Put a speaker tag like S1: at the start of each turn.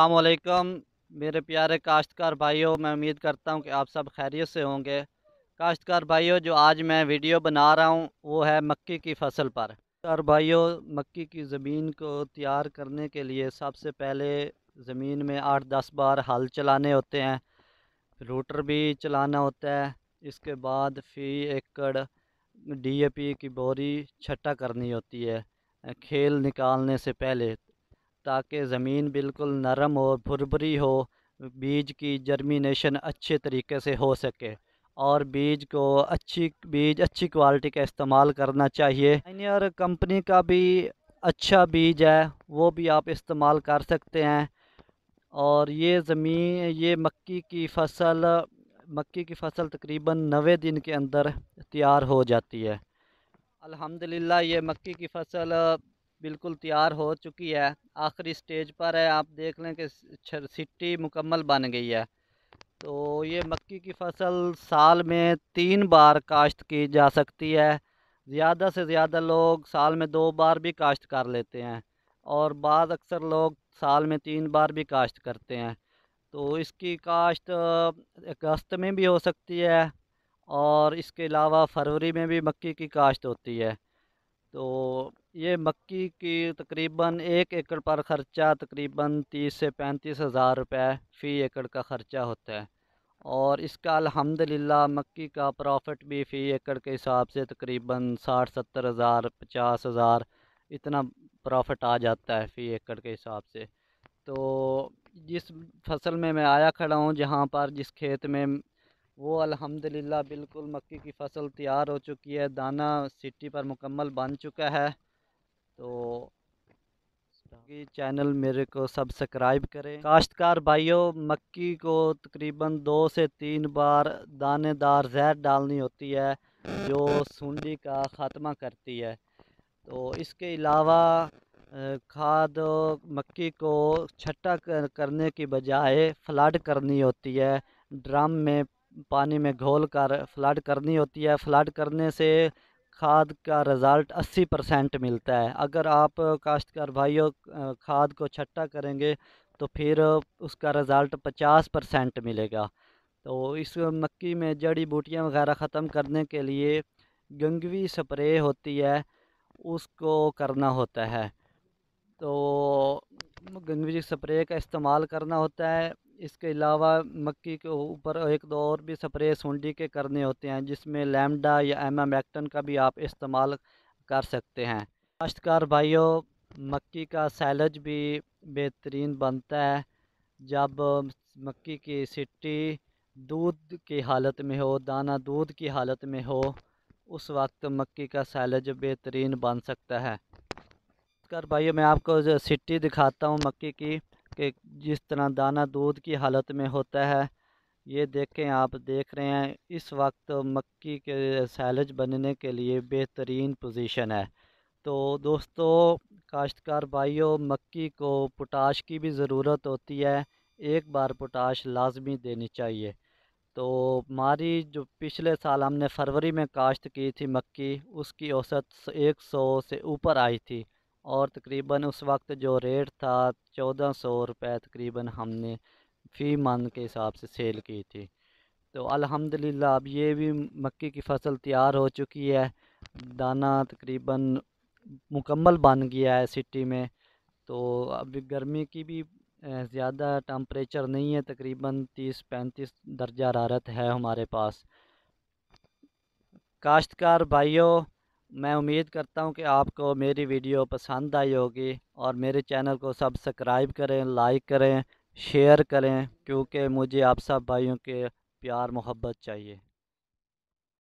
S1: अल्लाम मेरे प्यारे काश्तकार भाइयों मैं उम्मीद करता हूँ कि आप सब खैरियत से होंगे काश्तकार भाइयों जो आज मैं वीडियो बना रहा हूँ वो है मक्की की फसल पर कार भाइयों मक्की की ज़मीन को तैयार करने के लिए सबसे पहले ज़मीन में आठ दस बार हल चलाने होते हैं रोटर भी चलाना होता है इसके बाद फी एकड़ डी ए पी की बोरी छट्टा करनी होती है खेल निकालने से पहले ताकि ज़मीन बिल्कुल नरम और भुरभुरी हो बीज की जर्मिनेशन अच्छे तरीके से हो सके और बीज को अच्छी बीज अच्छी क्वालिटी का इस्तेमाल करना चाहिए और कंपनी का भी अच्छा बीज है वो भी आप इस्तेमाल कर सकते हैं और ये ज़मीन ये मक्की की फसल मक्की की फसल तकरीबन नवे दिन के अंदर तैयार हो जाती है अल्हम्दुलिल्लाह ये मक्की की फसल बिल्कुल तैयार हो चुकी है आखिरी स्टेज पर है आप देख लें कि सिटी मुकम्मल बन गई है तो ये मक्की की फसल साल में तीन बार काश्त की जा सकती है ज़्यादा से ज़्यादा लोग साल में दो बार भी काश्त कर लेते हैं और बाद अक्सर लोग साल में तीन बार भी काश्त करते हैं तो इसकी काश्त अगस्त में भी हो सकती है और इसके अलावा फरवरी में भी मक्की की काश्त होती है तो ये मक्की की तकरीबन एक एकड़ पर ख़र्चा तकरीबन तीस से पैंतीस हज़ार रुपये फ़ी एकड़ का ख़र्चा होता है और इसका अल्हम्दुलिल्लाह मक्की का प्रॉफिट भी फ़ी एकड़ के हिसाब से तकरीबन साठ सत्तर हज़ार पचास हज़ार इतना प्रॉफिट आ जाता है फ़ी एकड़ के हिसाब से तो जिस फसल में मैं आया खड़ा हूँ जहाँ पर जिस खेत में वो अल्हम्दुलिल्लाह बिल्कुल मक्की की फ़सल तैयार हो चुकी है दाना सिटी पर मुकम्मल बन चुका है तो ये चैनल मेरे को सब्सक्राइब करें काश्तकार भाइयों मक्की को तकरीबन दो से तीन बार दानेदार जहर डालनी होती है जो सूंडी का ख़ात्मा करती है तो इसके अलावा खाद मक्की को छट्टा करने की बजाय फ्लड करनी होती है ड्रम में पानी में घोल कर फ्लड करनी होती है फ्लड करने से खाद का रिज़ल्ट 80 परसेंट मिलता है अगर आप काश्तकार भाइयों खाद को छट्टा करेंगे तो फिर उसका रिज़ल्ट 50 परसेंट मिलेगा तो इस मक्की में जड़ी बूटियाँ वगैरह ख़त्म करने के लिए गंगवी स्प्रे होती है उसको करना होता है तो गंगवी स्प्रे का इस्तेमाल करना होता है इसके अलावा मक्की के ऊपर एक दो और भी स्प्रे सूंडी के करने होते हैं जिसमें लैमडा या एम का भी आप इस्तेमाल कर सकते हैं काश्तकार भाइयों मक्की का सैलज भी बेहतरीन बनता है जब मक्की की सिट्टी दूध की हालत में हो दाना दूध की हालत में हो उस वक्त मक्की का सैलज बेहतरीन बन सकता है कर भाइयों मैं आपको सिट्टी दिखाता हूँ मक्की की कि जिस तरह दाना दूध की हालत में होता है ये देखें आप देख रहे हैं इस वक्त मक्की के सैलज बनने के लिए बेहतरीन पोजीशन है तो दोस्तों काश्तकार भाइयों मक्की को पोटाश की भी ज़रूरत होती है एक बार पोटाश लाजमी देनी चाहिए तो हमारी जो पिछले साल हमने फरवरी में काश्त की थी मक्की उसकी औसत एक सौ से ऊपर आई थी और तकरीबन उस वक्त जो रेट था चौदह सौ रुपये तकरीबन हमने फ़ी मन के हिसाब से सेल की थी तो अल्हम्दुलिल्लाह अब ये भी मक्की की फ़सल तैयार हो चुकी है दाना तकरीबन मुकम्मल बन गया है सिटी में तो अभी गर्मी की भी ज़्यादा टम्परेचर नहीं है तकरीबन तीस पैंतीस दर्जा हरारत है हमारे पास काश्तकार भाइयों मैं उम्मीद करता हूँ कि आपको मेरी वीडियो पसंद आई होगी और मेरे चैनल को सब्सक्राइब करें लाइक करें शेयर करें क्योंकि मुझे आप सब भाइयों के प्यार मोहब्बत चाहिए